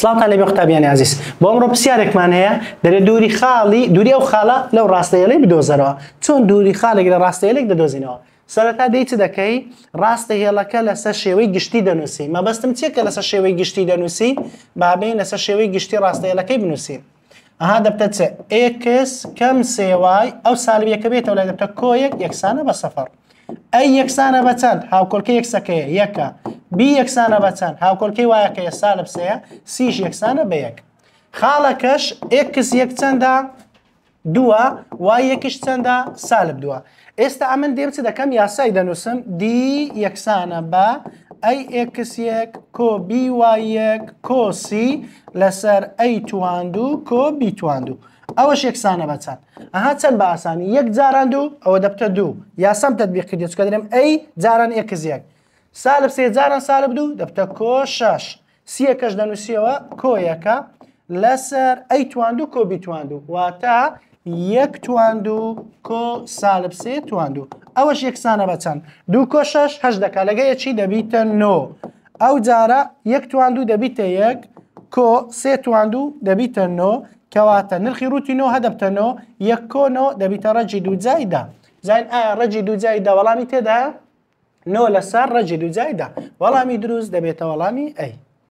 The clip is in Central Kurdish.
سلاوتان لەبێ قوتابیانی عزیز بۆ ئەمڕۆ پرسیارێکمان هەیە دەرێت دووری خاڵی دووری ئەو خاڵە لەو ڕاستەیەڵی بدۆزەرەوە چۆن دووری خاڵێک لە ڕاستەیەلێک دەدۆزینەوە سەرەتا دەیت دەکەی ڕاستە هێڵەکە لەسەر شێوەی گشتی دەنووسی مەبەستم چێکە لەسەر شێوەی گشتی دەنووسی بابین لەسەر شێوەی گشتی ڕاستەیەلەکەی بنووسین ئەها دەبتە چێ ئێکس کەم سێوای ئەو سالبیەکە بێتەوە لە دەبتە کۆیەک یەکسانە بە سەفەر ئەی یەکسانە بە چەند هاوکۆلکە یەکسەکەی یەکە بی یەکسانە بەچەند هاوکۆلکەی وایە کە ئێستا لە پسەیە سیش یەکسانە بە یەک خاڵەکەش ئکس یەک چەندە دووە وای یەکیش چەندە سالب دووە ئێستا ئەمن دێم چ دەکەم یاسای دەنووسم دی یەکسانە بە ئەی ئکسیەک کۆبی وایەک کۆسی لەسەر ئەی تواندوو کۆبی تواندوو. ئەوەش یەکسانە بەچەند ئەها چەند بە ئاسانی یەک جاران دوو ئەوە دەبتە دوو یاسەم تەبیقی دێچکە دەرم ئەی جاران ئێکزیەک سالب سێجاران سالب دوو دەبتە کۆ شش سیەکەش دەنووسیەوە کۆیەکە لەسەر ئەی تواندوو کۆ بیتواندوو واتە یەک تواندوو کۆ سالب سێ تواندوو ئەوەش یەکسانە بەچەند دوو کۆ شش هەش دەکا لەگەیە چی دەبیتە نۆ ئەو جارە یەک تواندوو دەبیتە یەک کۆ سێ تواندوو دەبیتە نۆ کەواتە نرخی روتی نۆ هەدەبتە نۆ یەک کۆ نۆ دەبیتە ڕەجی دوو جایدا زین ئایا ڕەجی دوو جایدا وەڵامی تێدا نۆ لەسەر ڕەجل و جایدا وەڵامی دروست دەبێتە وەڵامی ئەی